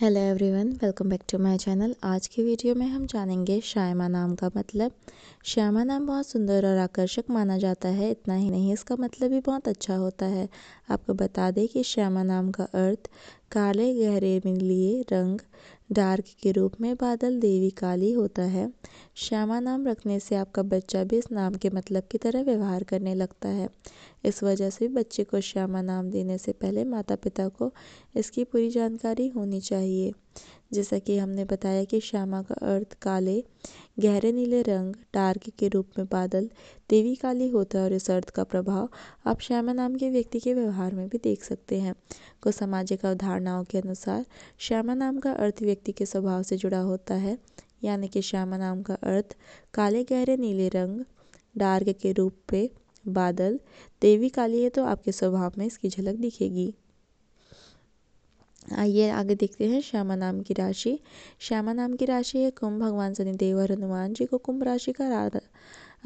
hello everyone welcome back to my channel आज की video में हम जानेंगे श्यामा नाम का मतलब श्यामा नाम बहुत सुंदर और आकर्षक माना जाता है इतना ही नहीं इसका मतलब भी बहुत अच्छा होता है आपको बता दें कि श्यामा नाम का अर्थ काले गहरे मिलिए रंग डार्क के रूप में बादल देवी काली होता है श्यामा नाम रखने से आपका बच्चा भी इस नाम के मतलब की तरह व्यवहार करने लगता है इस वजह से बच्चे को श्यामा नाम देने से पहले माता पिता को इसकी पूरी जानकारी होनी चाहिए जैसा कि हमने बताया कि श्यामा का अर्थ काले गहरे नीले रंग डार्क के रूप में बादल देवी काली होता है और इस अर्थ का प्रभाव आप श्यामा नाम के व्यक्ति के व्यवहार में भी देख सकते हैं कुछ सामाजिक अवधारणाओं के अनुसार श्यामा नाम का अर्थ व्यक्ति के स्वभाव से जुड़ा होता है यानी कि श्यामा नाम का अर्थ काले गहरे नीले रंग डार्क के रूप पे बादल देवी काली है तो आपके स्वभाव में इसकी झलक दिखेगी आइए आगे देखते हैं श्यामा नाम की राशि श्यामा नाम की राशि है कुंभ भगवान शनिदेव और हनुमान जी को कुंभ राशि का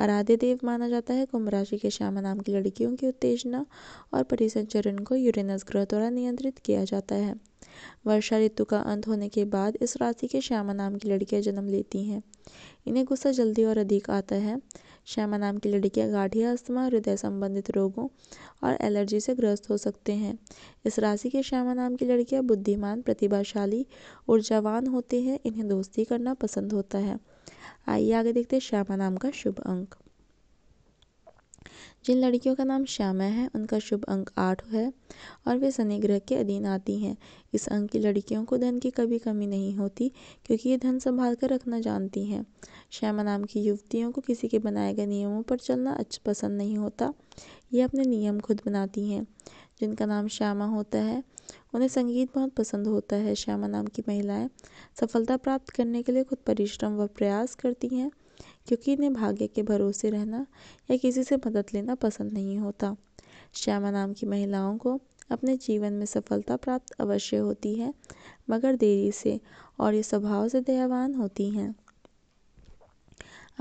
आराध्य देव माना जाता है कुंभ राशि के श्यामा नाम की लड़कियों की उत्तेजना और परिसंचरण को यूरेनस ग्रह द्वारा नियंत्रित किया जाता है वर्षा ऋतु का अंत होने के बाद इस राशि के श्यामा नाम की लड़कियां जन्म लेती हैं इन्हें गुस्सा जल्दी और अधिक आता है श्यामा नाम की लड़कियाँ गाठिया अस्थमा हृदय संबंधित रोगों और एलर्जी से ग्रस्त हो सकते हैं इस राशि के श्यामा नाम की लड़कियाँ बुद्धिमान प्रतिभाशाली ऊर्जावान होते हैं इन्हें दोस्ती करना पसंद होता है आइए आगे देखते हैं श्यामा नाम का शुभ अंक जिन लड़कियों का नाम श्यामा है उनका शुभ अंक आठ है और वे शनि ग्रह के अधीन आती हैं इस अंक की लड़कियों को धन की कभी कमी नहीं होती क्योंकि ये धन संभाल कर रखना जानती हैं श्यामा नाम की युवतियों को किसी के बनाए गए नियमों पर चलना अच्छा पसंद नहीं होता ये अपने नियम खुद बनाती हैं जिनका नाम श्यामा होता है उन्हें संगीत बहुत पसंद होता है श्यामा नाम की महिलाएं सफलता प्राप्त करने के लिए खुद परिश्रम व प्रयास करती हैं क्योंकि इन्हें भाग्य के भरोसे रहना या किसी से मदद लेना पसंद नहीं होता श्यामा नाम की महिलाओं को अपने जीवन में सफलता प्राप्त अवश्य होती है मगर देरी से और ये स्वभाव से दयावान होती हैं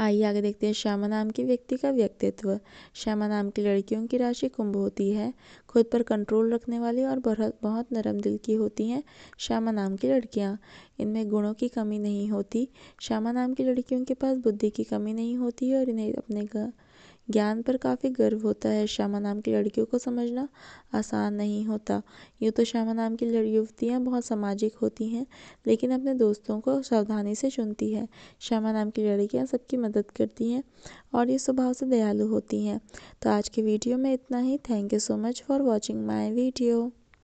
आइए आगे देखते हैं श्यामा नाम के व्यक्ति का व्यक्तित्व श्यामा नाम की लड़कियों की राशि कुंभ होती है खुद पर कंट्रोल रखने वाली और बहुत बहुत नरम दिल की होती हैं श्यामा नाम की लड़कियाँ इनमें गुणों की कमी नहीं होती श्यामा नाम की लड़कियों के पास बुद्धि की कमी नहीं होती है और इन्हें अपने ज्ञान पर काफ़ी गर्व होता है श्यामा नाम की लड़कियों को समझना आसान नहीं होता यूँ तो श्यामा नाम की युवतियाँ बहुत सामाजिक होती हैं लेकिन अपने दोस्तों को सावधानी से चुनती है श्यामा नाम की लड़कियाँ सबकी मदद करती हैं और ये स्वभाव से दयालु होती हैं तो आज के वीडियो में इतना ही thank you so much for watching my video